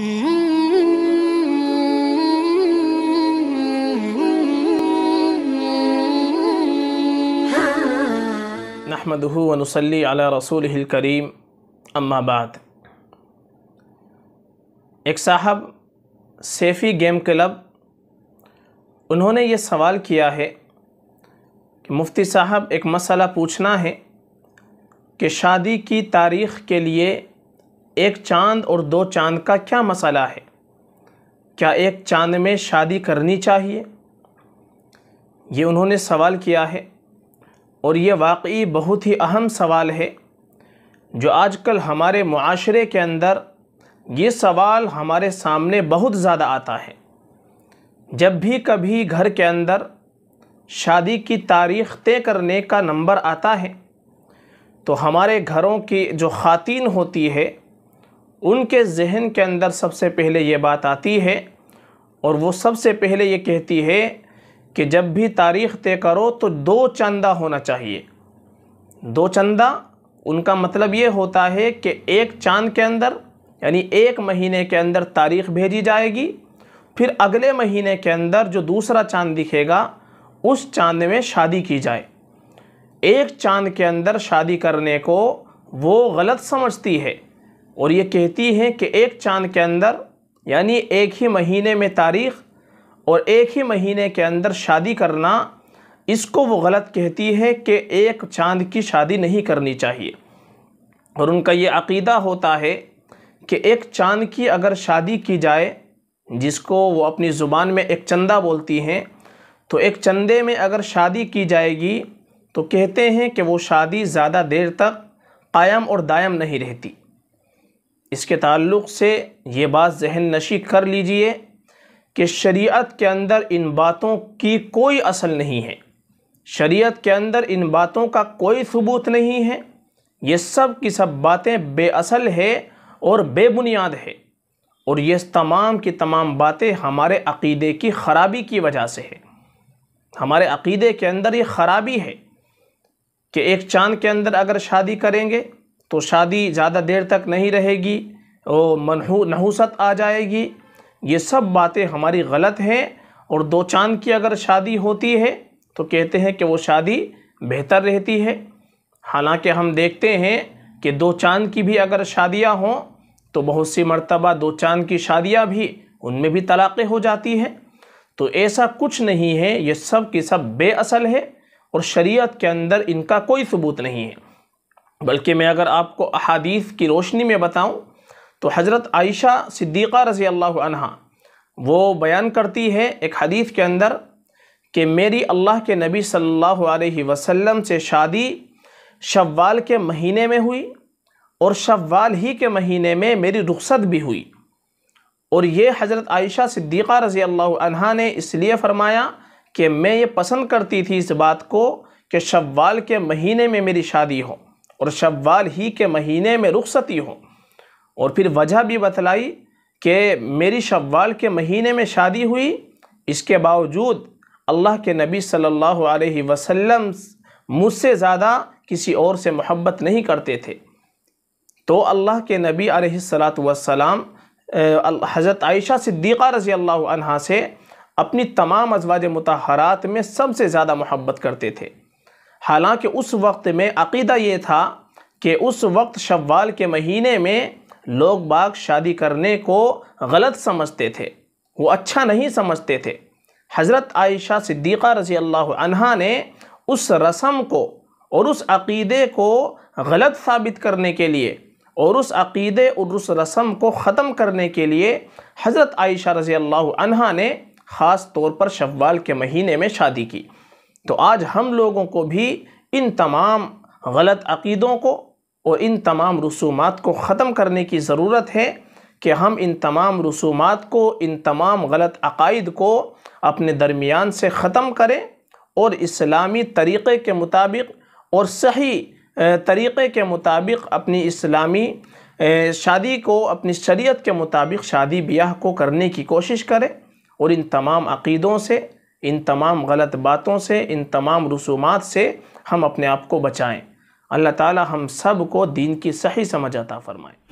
नहमदहू अला रसूल करीम अम्माबाद एक साहब सेफ़ी गेम क्लब उन्होंने ये सवाल किया है कि मुफ्ती साहब एक मसला पूछना है कि शादी की तारीख़ के लिए एक चांद और दो चांद का क्या मसाला है क्या एक चांद में शादी करनी चाहिए ये उन्होंने सवाल किया है और ये वाकई बहुत ही अहम सवाल है जो आजकल हमारे माशरे के अंदर ये सवाल हमारे सामने बहुत ज़्यादा आता है जब भी कभी घर के अंदर शादी की तारीख तय करने का नंबर आता है तो हमारे घरों की जो ख़ातिन होती है उनके जहन के अंदर सबसे पहले ये बात आती है और वो सबसे पहले ये कहती है कि जब भी तारीख तय करो तो दो चंदा होना चाहिए दो चंदा उनका मतलब ये होता है कि एक चांद के अंदर यानी एक महीने के अंदर तारीख भेजी जाएगी फिर अगले महीने के अंदर जो दूसरा चांद दिखेगा उस चांद में शादी की जाए एक चांद के अंदर शादी करने को वो गलत समझती है और ये कहती हैं कि एक चांद के अंदर यानी एक ही महीने में तारीख़ और एक ही महीने के अंदर शादी करना इसको वो गलत कहती है कि एक चांद की शादी नहीं करनी चाहिए और उनका ये अकीदा होता है कि एक चांद की अगर शादी की जाए जिसको वो अपनी ज़ुबान में एक चंदा बोलती हैं तो एक चंदे में अगर शादी की जाएगी तो कहते हैं कि वो शादी ज़्यादा देर तक कायम और दायम नहीं रहती इसके ताल्लुक़ से ये बात जहन नशी कर लीजिए कि शरीयत के अंदर इन बातों की कोई असल नहीं है शरीयत के अंदर इन बातों का कोई सबूत नहीं है ये सब की सब बातें बेअसल है और बेबुनियाद है और ये तमाम की तमाम बातें हमारे अकीदे की ख़राबी की वजह से है हमारे अकीदे के अंदर ये ख़राबी है कि एक चांद के अंदर अगर शादी करेंगे तो शादी ज़्यादा देर तक नहीं रहेगी और मनहू नहूसत आ जाएगी ये सब बातें हमारी गलत हैं और दो चांद की अगर शादी होती है तो कहते हैं कि वो शादी बेहतर रहती है हालांकि हम देखते हैं कि दो चांद की भी अगर शादियां हों तो बहुत सी मर्तबा दो चांद की शादियां भी उनमें भी तलाक़ें हो जाती हैं तो ऐसा कुछ नहीं है ये सब की सब बेअसल है और शरीयत के अंदर इनका कोई सबूत नहीं है बल्कि मैं अगर आपको अहादीस की रोशनी में बताऊं तो हज़रत आयशा सिद्दीक़ा रज़ी अल्लाह वो बयान करती है एक हदीस के अंदर कि मेरी अल्लाह के नबी सल्लल्लाहु अलैहि वसल्लम से शादी शव्वाल के महीने में हुई और शव्वाल ही के महीने में मेरी रुखसत भी हुई और ये हज़रत आयशा सिद्दीक़ा रज़ी अल्लाह ने इसलिए फ़रमाया कि मैं ये पसंद करती थी इस बात को कि शव्वाल के महीने में मेरी शादी हो और शव्वाल ही के महीने में रुखसती हो और फिर वजह भी बतलाई कि मेरी शव्वाल के महीने में शादी हुई इसके बावजूद अल्लाह के नबी सल्लल्लाहु अलैहि वसल्लम मुझसे ज़्यादा किसी और से मोहब्बत नहीं करते थे तो अल्लाह के नबी अलैहिस्सलातु वसलाम हज़रत आयशा सिद्दीक़ा रज़ी अल्लाह से अपनी तमाम अजवाज मतहरात में सबसे ज़्यादा मोहब्बत करते थे हालांकि उस वक्त में अकीदा ये था कि उस वक्त शव्वाल के महीने में लोग बाग शादी करने को गलत समझते थे वो अच्छा नहीं समझते थे हज़रत आयशा सिद्दीक़ा रज़ी अल्लाह अनहा ने उस रस्म को और उस अकीदे को गलत साबित करने के लिए और उस अकीदे और उस रस्म को ख़त्म करने के लिए हज़रत आयशा रज़ी अल्लाह ने ख़ास तौर पर शव्वाल के महीने में शादी की तो आज हम लोगों को भी इन तमाम गलत अकीदों को और इन तमाम रसूमात को ख़त्म करने की ज़रूरत है कि हम इन तमाम रसूमात को इन तमाम गलत अकायद को अपने दरमियान से ख़त्म करें और इस्लामी तरीक़े के मुताबिक और सही तरीक़े के मुताबिक अपनी इस्लामी शादी को अपनी शरीयत के मुताबिक शादी ब्याह को करने की कोशिश करें और इन तमाम अकीदों से इन तमाम गलत बातों से इन तमाम रसूमात से हम अपने आप को बचाएं अल्लाह ताला हम सब को दीन की सही समझ अता फरमाएँ